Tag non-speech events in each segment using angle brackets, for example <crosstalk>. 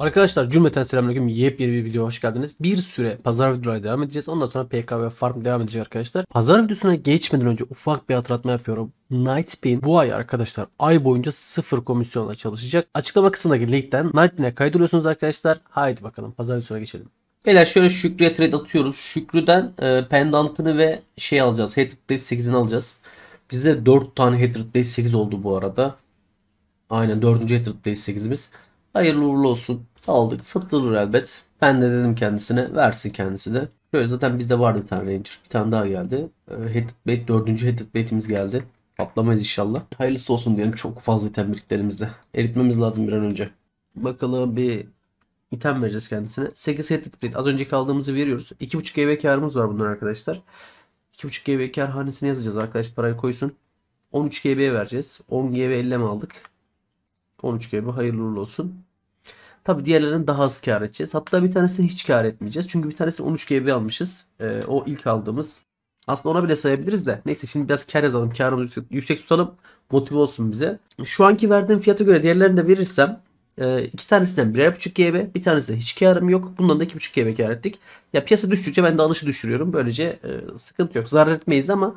Arkadaşlar cümleten selamünaleyküm. Yepyeni bir videoya hoş geldiniz. Bir süre pazar Videoları devam edeceğiz. Ondan sonra PK ve farm devam edecek arkadaşlar. Pazar videosuna geçmeden önce ufak bir hatırlatma yapıyorum. Nightpin bu ay arkadaşlar ay boyunca sıfır komisyonla çalışacak. Açıklama kısmındaki linkten Nightpin'e kaydoluyorsunuz arkadaşlar. Haydi bakalım pazar videosuna geçelim. Beyler şöyle Şükrü'ye trade atıyoruz. Şükrü'den e, pendantını ve şey alacağız. Hatred Blade 8'ini alacağız. Bizde 4 tane Hatred Blade 8 oldu bu arada. Aynen 4. Hatred Blade 8'imiz. Hayırlı uğurlu olsun. Aldık. Satılır elbet. Ben de dedim kendisine. Versin kendisi de. Şöyle zaten bizde vardı bir tane Ranger. Bir tane daha geldi. Ee, Headed Bait. Dördüncü Headed Bait'imiz geldi. Patlamayız inşallah. Hayırlısı olsun diyelim. Çok fazla item birliklerimizde. Eritmemiz lazım bir an önce. Bakalım bir item vereceğiz kendisine. 8 Headed Bait. Az önceki aldığımızı veriyoruz. 2.5 GB karımız var bunlar arkadaşlar. 2.5 GB kar hanesine yazacağız arkadaş parayı koysun. 13 GB vereceğiz. 10 GB 50 mi aldık? 13 GB hayırlı uğurlu olsun. Tabi diğerlerinin daha az kar edeceğiz. Hatta bir tanesini hiç kar etmeyeceğiz. Çünkü bir tanesini 13 GB almışız. Ee, o ilk aldığımız. Aslında ona bile sayabiliriz de. Neyse şimdi biraz kar yazalım. Karımızı yüksek, yüksek tutalım. Motive olsun bize. Şu anki verdiğim fiyata göre diğerlerini de verirsem e, iki tanesinden birer buçuk GB, bir tanesinde hiç karım yok. Bundan da iki buçuk GB kar ettik. Ya piyasa düştükçe ben de alışı düşürüyorum. Böylece e, sıkıntı yok. Zarar etmeyiz ama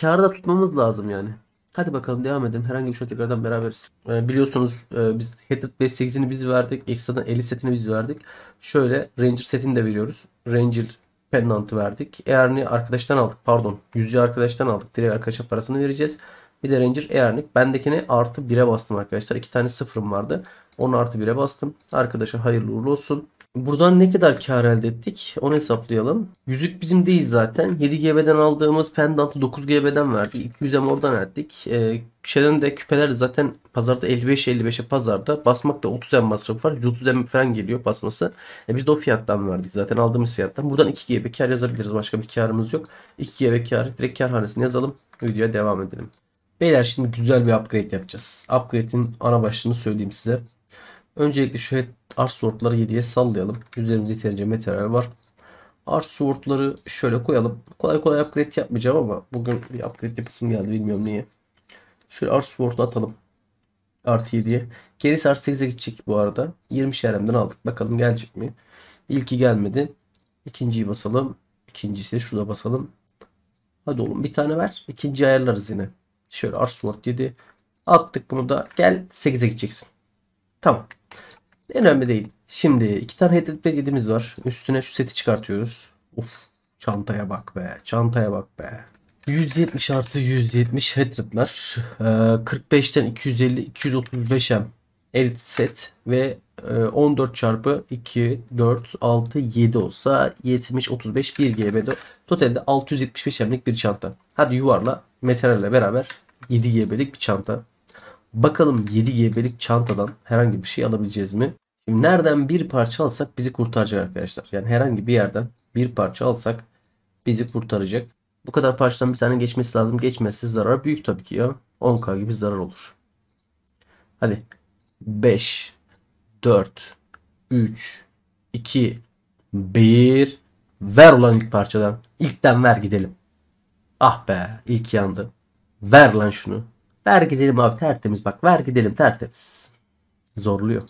karı da tutmamız lazım yani. Hadi bakalım devam edelim. Herhangi bir şey tekrardan beraberiz. Ee, biliyorsunuz e, biz Headed Base 8'ini biz verdik. Ekstradan 50 setini biz verdik. Şöyle Ranger setini de veriyoruz. Ranger Pennant'ı verdik. Earn'i arkadaştan aldık. Pardon. Yüzücü arkadaştan aldık. Direkt arkadaşa parasını vereceğiz. Bir de Ranger Earnik. Bendekine artı 1'e bastım arkadaşlar. İki tane sıfırım vardı. Onu artı 1'e bastım. Arkadaşa hayırlı uğurlu olsun. Buradan ne kadar kar elde ettik onu hesaplayalım. Yüzük bizim değil zaten. 7 GB'den aldığımız pendantı 9 GB'den verdik. 200'e oradan verdik. Ee, şeyden de küpeler zaten pazarda 55-55'e pazarda. Basmak da 30 M masrafı var. 130 M falan geliyor basması. E biz de o fiyattan verdik zaten aldığımız fiyattan. Buradan 2 GB kar yazabiliriz. Başka bir karımız yok. 2 GB kar direkt kar hanesini yazalım. Videoya devam edelim. Beyler şimdi güzel bir upgrade yapacağız. Upgrade'in ana başlığını söyleyeyim size. Öncelikle şu arş sortları 7'ye sallayalım. Üzerimizde yeterince materyal var. Arş sortları şöyle koyalım. Kolay kolay upgrade yapmayacağım ama bugün bir upgrade yapısım geldi bilmiyorum niye. Şöyle arş sortu atalım. Artı 7'ye. Gerisi artı 8'e gidecek bu arada. 20 şeremden aldık. Bakalım gelecek mi? İlki gelmedi. İkinciyi basalım. İkincisi de şurada basalım. Hadi oğlum bir tane ver. İkinci ayarlarız yine. Şöyle arş sort 7. Attık bunu da. Gel 8'e gideceksin. Tamam. Önemli değil. Şimdi iki tane headed bedimiz var. Üstüne şu seti çıkartıyoruz. Of çantaya bak be. Çantaya bak be. 170 artı 170 headretler. 45'ten 250 235 m elit set ve 14 e, çarpı 2 4 6 7 olsa 70 35 1 GB'de totalde 675 mlik bir çanta. Hadi yuvarla materyalle beraber 7 GB'lik bir çanta. Bakalım 7 GB'lik çantadan herhangi bir şey alabileceğiz mi? Şimdi nereden bir parça alsak bizi kurtaracak arkadaşlar. Yani herhangi bir yerden bir parça alsak bizi kurtaracak. Bu kadar parçadan bir tane geçmesi lazım. Geçmezse zarar büyük tabii ki ya. 10k gibi zarar olur. Hadi 5 4 3 2 1 Ver ulan ilk parçadan. İlkten ver gidelim. Ah be ilk yandı. Ver lan şunu. Ver gidelim abi tertemiz bak. Ver gidelim tertemiz. Zorluyor.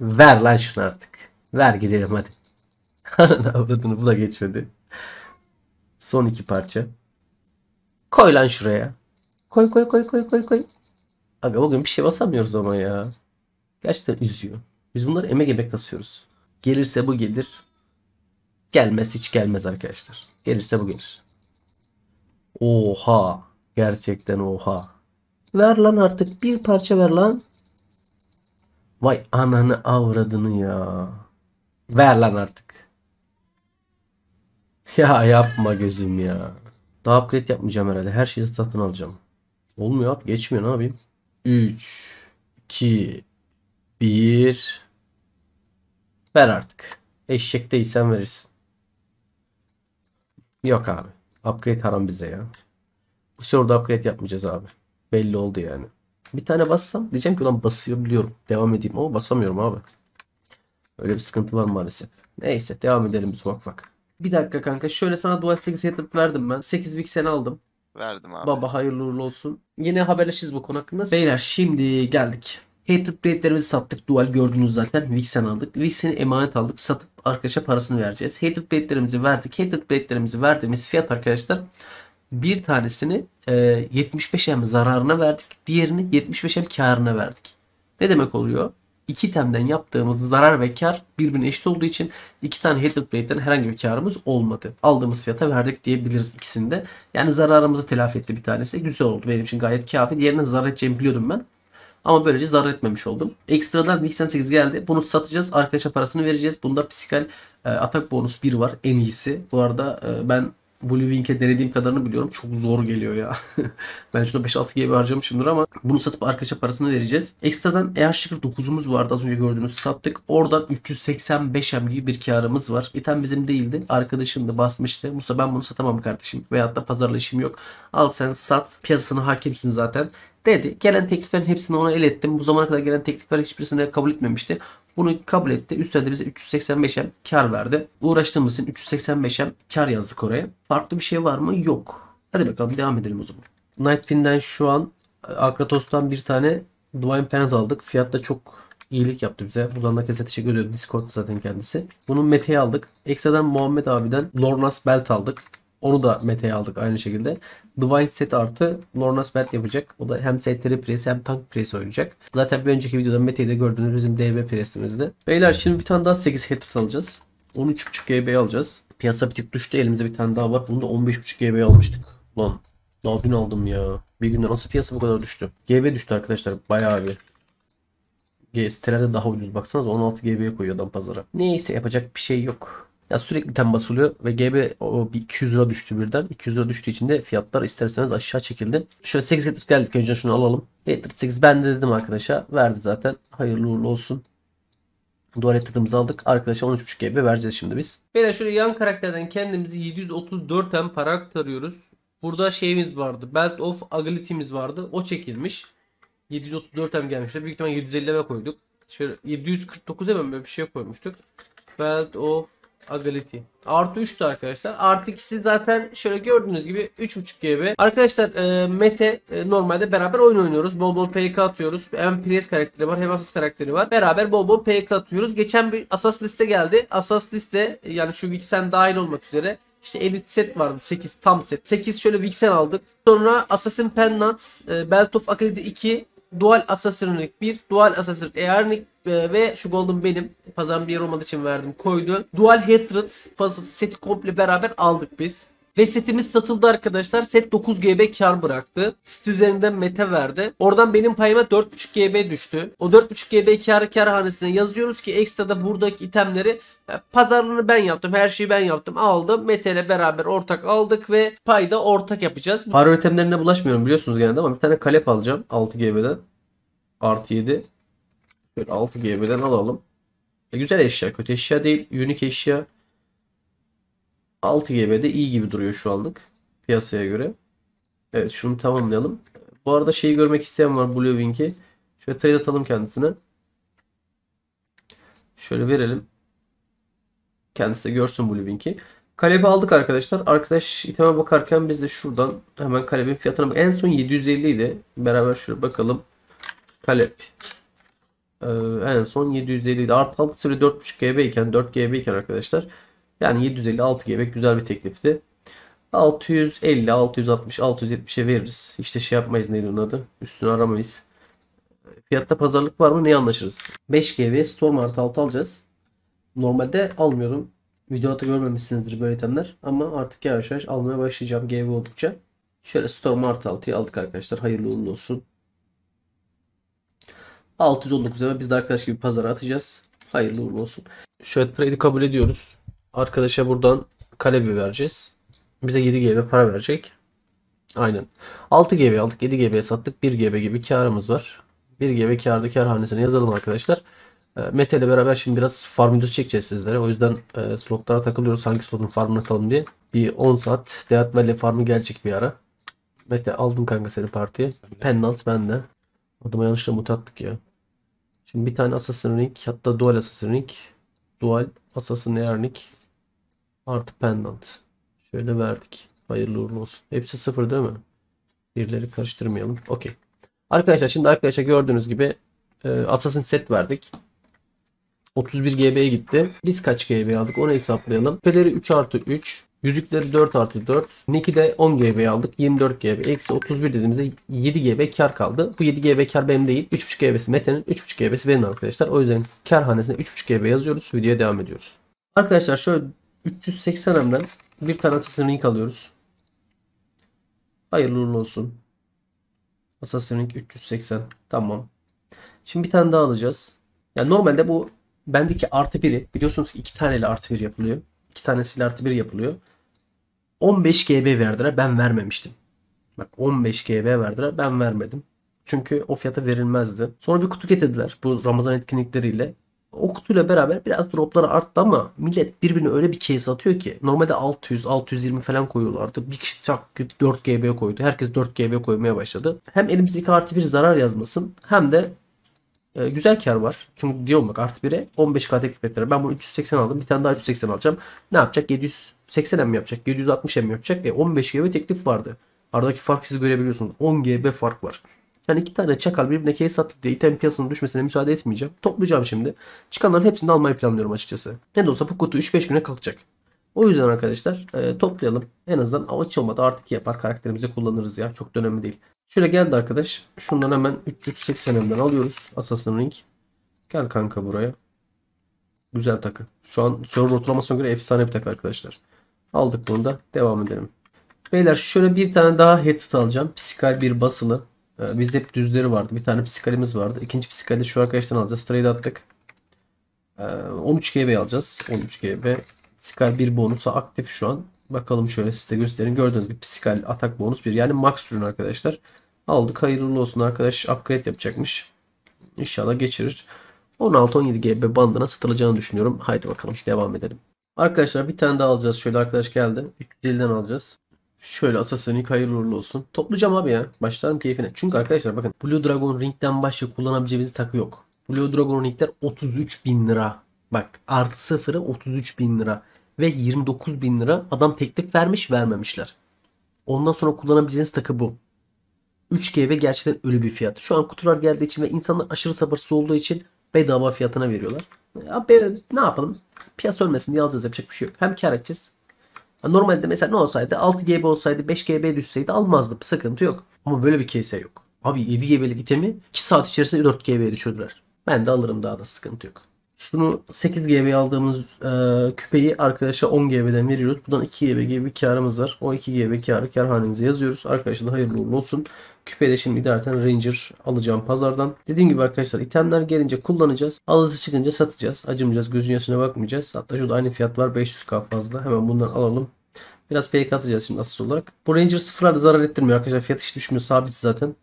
Ver lan şunu artık. Ver gidelim hadi. <laughs> Avradını bu da geçmedi. Son iki parça. Koy lan şuraya. Koy koy koy koy koy koy. Abi bugün bir şey basamıyoruz ama ya. Gerçekten üzüyor. Biz bunları emek emek kasıyoruz. Gelirse bu gelir. Gelmez hiç gelmez arkadaşlar. Gelirse bu gelir. Oha. Gerçekten oha. Ver lan artık bir parça ver lan. Vay ananı avradını ya. Ver lan artık. Ya yapma gözüm ya. Daha upgrade yapmayacağım herhalde. Her şeyi satın alacağım. Olmuyor abi. Geçmiyor ne yapayım? 3 2 1 Ver artık. Eşek değilsen verirsin. Yok abi. Upgrade haram bize ya. Bu soruda upgrade yapmayacağız abi. Belli oldu yani. Bir tane bassam diyeceğim ki ulan basıyor biliyorum. Devam edeyim ama basamıyorum abi. Öyle bir sıkıntı var maalesef. Neyse devam edelim biz bak bak. Bir dakika kanka şöyle sana dual DualSense headset verdim ben. 8 vixen aldım. Verdim abi. Baba hayırlı uğurlu olsun. Yine haberleşiriz bu konu hakkında. Beyler şimdi geldik. Hated Blade'lerimizi sattık. Dual gördünüz zaten. Vixen aldık. Vixen'i emanet aldık. Satıp arkadaşa parasını vereceğiz. Hated Blade'lerimizi verdik. Hated Blade'lerimizi verdiğimiz fiyat arkadaşlar bir tanesini e, 75M zararına verdik. Diğerini 75M karına verdik. Ne demek oluyor? İki temden yaptığımız zarar ve kar birbirine eşit olduğu için iki tane Hatred Blade'den herhangi bir karımız olmadı. Aldığımız fiyata verdik diyebiliriz ikisinde. Yani zararımızı telafi etti bir tanesi. Güzel oldu benim için gayet kafi. Diğerine zarar edeceğimi biliyordum ben. Ama böylece zarar etmemiş oldum. Ekstradan 88 geldi. Bunu satacağız. Arkadaşa parasını vereceğiz. Bunda psikal e, atak bonus 1 var. En iyisi. Bu arada e, ben Blue Wink'e denediğim kadarını biliyorum. Çok zor geliyor ya. <laughs> ben şuna 5-6 GB harcamışımdır ama bunu satıp arkadaşa parasını vereceğiz. Ekstradan Air Shaker 9'umuz vardı az önce gördüğünüz sattık. Oradan 385 M gibi bir karımız var. İtem bizim değildi. Arkadaşım da basmıştı. Musa ben bunu satamam kardeşim. Veyahut da pazarlaşım yok. Al sen sat. Piyasasına hakimsin zaten. Dedi. Gelen tekliflerin hepsini ona ilettim. Bu zamana kadar gelen teklifler hiçbirisini kabul etmemişti. Bunu kabul etti. Üstelik de bize 385'e kar verdi. Uğraştığımız için 385'e kar yazdık oraya. Farklı bir şey var mı? Yok. Hadi bakalım devam edelim o zaman. Nightpin'den şu an e, Akratos'tan bir tane Divine Planet aldık. Fiyat da çok iyilik yaptı bize. Buradan da kese teşekkür ediyorum. Discord zaten kendisi. Bunun Mete'yi aldık. Eksa'dan Muhammed abiden Lornas Belt aldık. Onu da Mete'ye aldık aynı şekilde. Device set artı Lornas Belt yapacak. O da hem setleri pres hem tank pres oynayacak. Zaten bir önceki videoda Mete'yi de gördüğünüz bizim DB presimizde. Beyler şimdi bir tane daha 8 hatred alacağız. 13.5 GB alacağız. Piyasa bir tık düştü. Elimizde bir tane daha var. Bunu da 15.5 GB almıştık. Lan daha dün aldım ya. Bir günde nasıl piyasa bu kadar düştü? GB düştü arkadaşlar. Bayağı bir sitelerde daha ucuz baksanız 16 GB'ye koyuyor adam pazara. Neyse yapacak bir şey yok. Ya sürekli tem basılıyor ve GB o bir 200 lira düştü birden. 200 lira düştüğü için de fiyatlar isterseniz aşağı çekildi. Şöyle 8 Hatred geldik önce şunu alalım. Hatred 8 ben de dedim arkadaşa. Verdi zaten. Hayırlı uğurlu olsun. Duvar ettiğimizi aldık. Arkadaşa 13.5 GB vereceğiz şimdi biz. Beyler şöyle yan karakterden kendimizi 734 m para aktarıyoruz. Burada şeyimiz vardı. Belt of Agility'miz vardı. O çekilmiş. 734 m gelmişti. Büyük ihtimalle 750 koyduk. Şöyle 749 m böyle bir şey koymuştuk. Belt of Agility. Artı 3'tü arkadaşlar. Artı ikisi zaten şöyle gördüğünüz gibi 3.5 GB. Arkadaşlar e, Mete e, normalde beraber oyun oynuyoruz. Bol bol PK atıyoruz. Hem Priest karakteri var hem Asas karakteri var. Beraber bol bol PK atıyoruz. Geçen bir Asas liste geldi. Asas liste e, yani şu Vixen dahil olmak üzere işte elit set vardı 8 tam set. 8 şöyle Vixen aldık. Sonra Assassin Pennant, e, Belt of Agility 2, Dual Assassin'lik bir Dual Assassin Earnik e, ve şu golden benim. Pazarım bir yer olmadığı için verdim. Koydu. Dual Hatred puzzle seti komple beraber aldık biz. Ve setimiz satıldı arkadaşlar. Set 9 GB kar bıraktı. Sit üzerinden mete verdi. Oradan benim payıma 4.5 GB düştü. O 4.5 GB kar karhanesine yazıyoruz ki ekstra da buradaki itemleri e, pazarlığını ben yaptım. Her şeyi ben yaptım. Aldım. Mete ile beraber ortak aldık ve payda ortak yapacağız. Para itemlerine bulaşmıyorum biliyorsunuz genelde ama bir tane kalep alacağım 6 GB'den. Artı 7. Şöyle 6 GB'den alalım. E, güzel eşya. Kötü eşya değil. Unique eşya. 6 GB'de iyi gibi duruyor şu anlık piyasaya göre. Evet şunu tamamlayalım. Bu arada şeyi görmek isteyen var Bluewink'i. Şöyle trade atalım kendisine. Şöyle verelim. Kendisi de görsün Bluewink'i. Kalebi aldık arkadaşlar. Arkadaş iteme bakarken biz de şuradan hemen kalebin fiyatına bak. En son 750 idi. Beraber şöyle bakalım. Kalep. Ee, en son 750 idi. Artı 6 4.5 GB iken 4 GB iken arkadaşlar yani 756 GB güzel bir teklifti. 650, 660, 670'e veririz. İşte şey yapmayız neydi onun adı. Üstünü aramayız. Fiyatta pazarlık var mı? Neyi anlaşırız? 5 GB Storm artı 6 alacağız. Normalde almıyorum. Videoda görmemişsinizdir böyle itemler. Ama artık yavaş yavaş almaya başlayacağım GB oldukça. Şöyle Storm artı 6'yı aldık arkadaşlar. Hayırlı uğurlu olsun. 619 ama biz de arkadaş gibi pazara atacağız. Hayırlı uğurlu olsun. Şöyle trade'i kabul ediyoruz. Arkadaşa buradan kalebi vereceğiz. Bize 7 GB para verecek. Aynen. 6 GB aldık 7 GB'ye sattık. 1 GB gibi karımız var. 1 GB karda kar hanesine yazalım arkadaşlar. Ee, Mete ile beraber şimdi biraz farm videosu çekeceğiz sizlere. O yüzden e, slotlara takılıyoruz. Hangi slotun farmını atalım diye. Bir 10 saat Deat Valley farmı gelecek bir ara. Mete aldım kanka seni partiye. Pennant bende. Adama yanlışla mut ya. Şimdi bir tane Assassin Ring hatta Dual Assassin Ring. Dual Assassin Ring Artı pendant. Şöyle verdik. Hayırlı uğurlu olsun. Hepsi sıfır değil mi? Birileri karıştırmayalım. Okey. Arkadaşlar şimdi arkadaşlar gördüğünüz gibi e, Assassin set verdik. 31 GB'ye gitti. Biz kaç GB aldık onu hesaplayalım. Peleri 3 artı 3. Yüzükleri 4 artı 4. Nick'i de 10 GB aldık. 24 GB. Eksi 31 dediğimizde 7 GB kar kaldı. Bu 7 GB kar benim değil. 3.5 GB'si Mete'nin. 3.5 GB'si benim arkadaşlar. O yüzden kar hanesine 3.5 GB yazıyoruz. Videoya devam ediyoruz. Arkadaşlar şöyle 380 hemden bir Assassin Ring alıyoruz. Hayırlı uğurlu olsun. Assassin Ring 380. Tamam. Şimdi bir tane daha alacağız. Yani normalde bu bendeki artı biri biliyorsunuz ki iki taneyle artı bir yapılıyor. İki tanesiyle artı bir yapılıyor. 15 GB verdiler. Ben vermemiştim. Bak 15 GB verdiler. Ben vermedim. Çünkü o fiyata verilmezdi. Sonra bir kutu getirdiler bu Ramazan etkinlikleriyle o kutuyla beraber biraz dropları arttı ama millet birbirine öyle bir case atıyor ki. Normalde 600, 620 falan koyuyorlardı. Bir kişi tak 4 GB koydu. Herkes 4 GB koymaya başladı. Hem elimiz elimizdeki artı bir zarar yazmasın hem de e, güzel kar var. Çünkü diyorum bak artı 1'e 15k teklif Ben bunu 380 aldım. Bir tane daha 380 alacağım. Ne yapacak? 780 mi yapacak? 760 mi yapacak? E 15 GB teklif vardı. Aradaki fark siz görebiliyorsunuz. 10 GB fark var. Yani iki tane çakal birbirine case attı diye item piyasasının düşmesine müsaade etmeyeceğim. Toplayacağım şimdi. Çıkanların hepsini almayı planlıyorum açıkçası. Ne de olsa bu kutu 3-5 güne kalkacak. O yüzden arkadaşlar e, toplayalım. En azından avaç olmadı artık yapar karakterimize kullanırız ya. Çok da önemli değil. Şöyle geldi arkadaş. Şundan hemen 380 emden alıyoruz. Assassin Ring. Gel kanka buraya. Güzel takı. Şu an server ortalamasına göre efsane bir takı arkadaşlar. Aldık bunu da. Devam edelim. Beyler şöyle bir tane daha headset alacağım. Psikal bir basılı. Ee, bizde hep düzleri vardı. Bir tane psikalimiz vardı. İkinci psikali şu arkadaştan alacağız. Trade attık. 13 ee, GB alacağız. 13 GB. Psikal 1 bonusu aktif şu an. Bakalım şöyle size gösterin. Gördüğünüz gibi psikal atak bonus 1. Yani max ürün arkadaşlar. Aldık. Hayırlı olsun arkadaş. Upgrade yapacakmış. İnşallah geçirir. 16-17 GB bandına satılacağını düşünüyorum. Haydi bakalım devam edelim. Arkadaşlar bir tane daha alacağız. Şöyle arkadaş geldi. 350'den alacağız. Şöyle Assassin'lik hayırlı uğurlu olsun. Toplayacağım abi ya. Başlarım keyfine. Çünkü arkadaşlar bakın Blue Dragon Ring'den başka kullanabileceğiniz takı yok. Blue Dragon Ring'ler 33 bin lira. Bak artı sıfırı 33 bin lira. Ve 29 bin lira adam teklif vermiş vermemişler. Ondan sonra kullanabileceğiniz takı bu. 3G gerçekten ölü bir fiyat. Şu an kutular geldiği için ve insanlar aşırı sabırsız olduğu için bedava fiyatına veriyorlar. Ya be, ne yapalım? Piyasa ölmesin diye alacağız yapacak bir şey yok. Hem kar edeceğiz Normalde mesela ne olsaydı 6 GB olsaydı 5 GB düşseydi almazdı. Sıkıntı yok. Ama böyle bir kese yok. Abi 7 GB'lik itemi 2 saat içerisinde 4 GB'ye düşürdüler. Ben de alırım daha da sıkıntı yok şunu 8 GB aldığımız e, küpeyi arkadaşa 10 GB'den veriyoruz. Buradan 2 GB gibi bir karımız var. O 2 GB karı karhanemize yazıyoruz. Arkadaşlar da hayırlı uğurlu olsun. Küpeye de şimdi idareten Ranger alacağım pazardan. Dediğim gibi arkadaşlar itemler gelince kullanacağız. Alıcı çıkınca satacağız. Acımayacağız. Gözün yaşına bakmayacağız. Hatta şurada aynı fiyat var. 500k fazla. Hemen bundan alalım. Biraz PK atacağız şimdi asıl olarak. Bu Ranger sıfırlarda zarar ettirmiyor arkadaşlar. Fiyat hiç düşmüyor. Sabit zaten.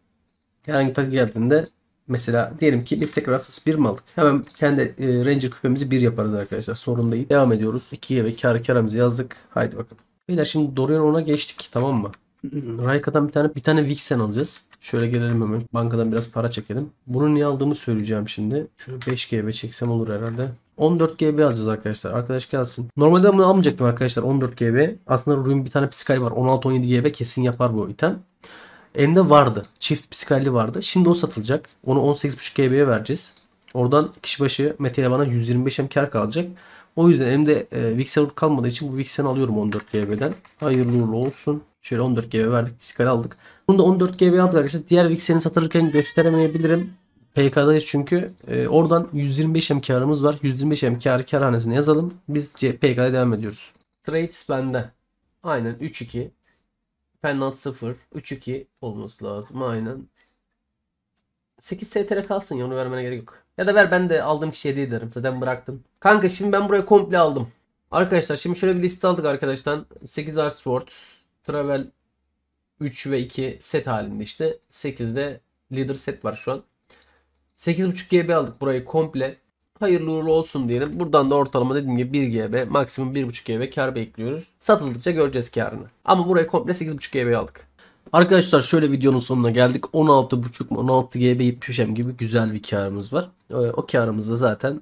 Herhangi bir takı geldiğinde Mesela diyelim ki biz tekrar asas bir mi Hemen kendi e, Ranger küpemizi bir yaparız arkadaşlar. Sorun değil. Devam ediyoruz. 2'ye ve kar karamızı yazdık. Haydi bakalım. Beyler şimdi Dorian ona geçtik tamam mı? Raika'dan bir tane bir tane Vixen alacağız. Şöyle gelelim hemen. Bankadan biraz para çekelim. Bunu niye aldığımı söyleyeceğim şimdi. Şöyle 5 GB çeksem olur herhalde. 14 GB alacağız arkadaşlar. Arkadaş gelsin. Normalde bunu almayacaktım arkadaşlar 14 GB. Aslında Ruin bir tane Psykay var. 16-17 GB kesin yapar bu item. Elimde vardı. Çift psikalli vardı. Şimdi o satılacak. Onu 18.5 GB'ye vereceğiz. Oradan kişi başı Mete'yle bana 125 hem kar kalacak. O yüzden elimde e, Vixen kalmadığı için bu Vixen'i alıyorum 14 GB'den. Hayırlı uğurlu olsun. Şöyle 14 GB verdik. Psikal aldık. Bunu da 14 GB aldık arkadaşlar. Diğer Vixen'i satırken gösteremeyebilirim. PK'dayız çünkü. E, oradan 125 hem karımız var. 125 hem kar karhanesine yazalım. Biz PK'da devam ediyoruz. Trades bende. Aynen 3-2. Pendant 0. 3-2 olması lazım. Aynen. 8 STR kalsın ya onu vermene gerek yok. Ya da ver ben de aldığım kişiye hediye ederim. Zaten bıraktım. Kanka şimdi ben buraya komple aldım. Arkadaşlar şimdi şöyle bir liste aldık arkadaşlar. 8 Art Sword. Travel 3 ve 2 set halinde işte. 8'de leader set var şu an. 8.5 GB aldık burayı komple hayırlı uğurlu olsun diyelim. Buradan da ortalama dediğim gibi 1 GB maksimum 1.5 GB kar bekliyoruz. Satıldıkça göreceğiz karını. Ama buraya komple 8.5 GB aldık. Arkadaşlar şöyle videonun sonuna geldik. 16.5 mu 16 GB 70 M gibi güzel bir karımız var. Ee, o karımızda zaten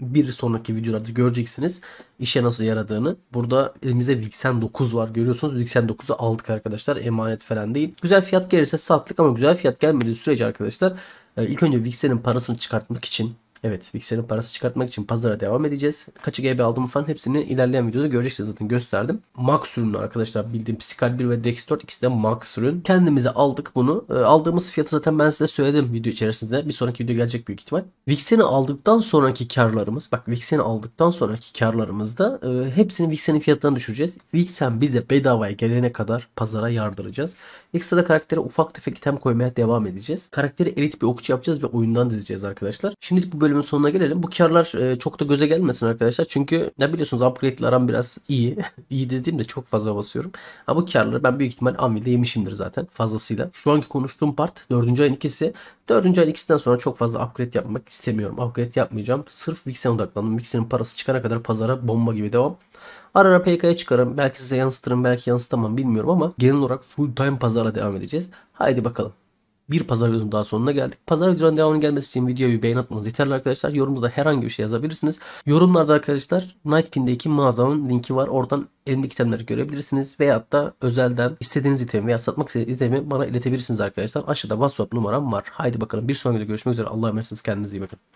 bir sonraki videolarda göreceksiniz işe nasıl yaradığını. Burada elimizde Vixen 9 var görüyorsunuz. Vixen 9'u aldık arkadaşlar emanet falan değil. Güzel fiyat gelirse sattık ama güzel fiyat gelmediği sürece arkadaşlar e, ilk önce Vixen'in parasını çıkartmak için Evet Vixen'in parası çıkartmak için pazara devam edeceğiz. Kaçı GB aldım falan hepsini ilerleyen videoda göreceksiniz zaten gösterdim. Max ürünü arkadaşlar bildiğim Psikal 1 ve Dextor ikisi de Max ürün. Kendimize aldık bunu. E, aldığımız fiyatı zaten ben size söyledim video içerisinde. Bir sonraki video gelecek büyük ihtimal. Vixen'i aldıktan sonraki karlarımız bak Vixen'i aldıktan sonraki karlarımızda e, hepsini Vixen'in fiyatlarına düşüreceğiz. Vixen bize bedavaya gelene kadar pazara yardıracağız. Ekstra karaktere ufak tefek item koymaya devam edeceğiz. Karakteri elit bir okçu yapacağız ve oyundan dizeceğiz arkadaşlar. Şimdilik bu böyle bölümün sonuna gelelim. Bu karlar e, çok da göze gelmesin arkadaşlar. Çünkü ne biliyorsunuz upgrade aram biraz iyi. <laughs> iyi dediğimde çok fazla basıyorum. Ama bu karları ben büyük ihtimal Anvil'de yemişimdir zaten fazlasıyla. Şu anki konuştuğum part 4. ayın ikisi. 4. ayın ikisinden sonra çok fazla upgrade yapmak istemiyorum. Upgrade yapmayacağım. Sırf Vixen'e odaklandım. Vixen'in parası çıkana kadar pazara bomba gibi devam. Ara ara PK'ya çıkarım. Belki size yansıtırım. Belki yansıtamam bilmiyorum ama genel olarak full time pazara devam edeceğiz. Haydi bakalım. Bir pazar videonun daha sonuna geldik. Pazar videonun devamının gelmesi için videoyu bir beğen atmanız yeterli arkadaşlar. Yorumda da herhangi bir şey yazabilirsiniz. Yorumlarda arkadaşlar Nightpin'deki mağazamın linki var. Oradan elimdeki itemleri görebilirsiniz. Veyahut da özelden istediğiniz itemi veya satmak istediğiniz itemi bana iletebilirsiniz arkadaşlar. Aşağıda WhatsApp numaram var. Haydi bakalım bir sonraki videoda görüşmek üzere. Allah'a emanetsiniz. Kendinize iyi bakın.